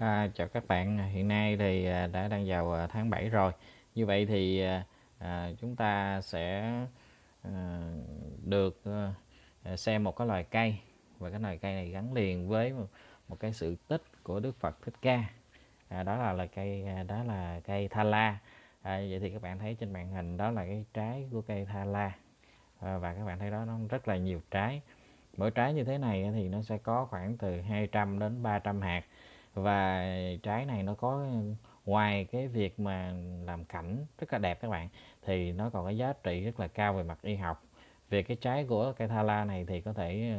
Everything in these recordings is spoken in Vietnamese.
À, chào các bạn, hiện nay thì à, đã đang vào à, tháng 7 rồi. Như vậy thì à, à, chúng ta sẽ à, được à, xem một cái loài cây và cái loài cây này gắn liền với một, một cái sự tích của Đức Phật Thích Ca. À, đó là loài cây đó là cây tha la. À, vậy thì các bạn thấy trên màn hình đó là cái trái của cây tha la à, và các bạn thấy đó nó rất là nhiều trái. Mỗi trái như thế này thì nó sẽ có khoảng từ 200 đến 300 hạt và trái này nó có ngoài cái việc mà làm cảnh rất là đẹp các bạn thì nó còn có giá trị rất là cao về mặt y học về cái trái của cây thala này thì có thể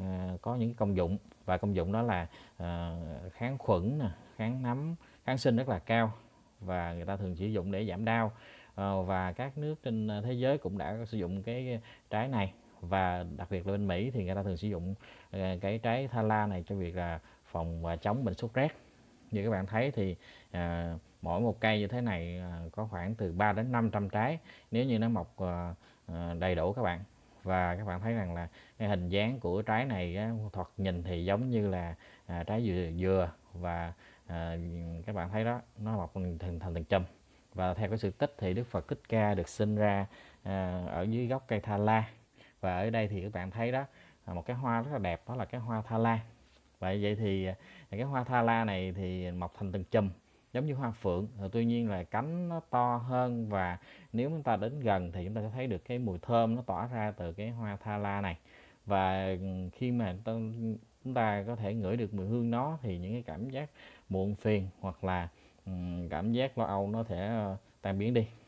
uh, có những công dụng và công dụng đó là uh, kháng khuẩn kháng nấm kháng sinh rất là cao và người ta thường sử dụng để giảm đau uh, và các nước trên thế giới cũng đã sử dụng cái trái này và đặc biệt là bên Mỹ thì người ta thường sử dụng cái trái thala này cho việc là phòng và chống bệnh sốt rét như các bạn thấy thì à, mỗi một cây như thế này à, có khoảng từ 3 đến 500 trái nếu như nó mọc à, à, đầy đủ các bạn và các bạn thấy rằng là cái hình dáng của trái này á, thoạt nhìn thì giống như là à, trái dừa, dừa và à, các bạn thấy đó nó mọc thành thành thành chùm và theo cái sự tích thì Đức Phật Thích Ca được sinh ra à, ở dưới gốc cây tha la và ở đây thì các bạn thấy đó à, một cái hoa rất là đẹp đó là cái hoa tha la vậy vậy à, thì cái hoa tha la này thì mọc thành từng chùm giống như hoa phượng rồi tuy nhiên là cánh nó to hơn và nếu chúng ta đến gần thì chúng ta sẽ thấy được cái mùi thơm nó tỏa ra từ cái hoa tha la này và ừ, khi mà chúng ta, chúng ta có thể ngửi được mùi hương nó thì những cái cảm giác muộn phiền hoặc là ừ, cảm giác lo âu nó sẽ ờ, tan biến đi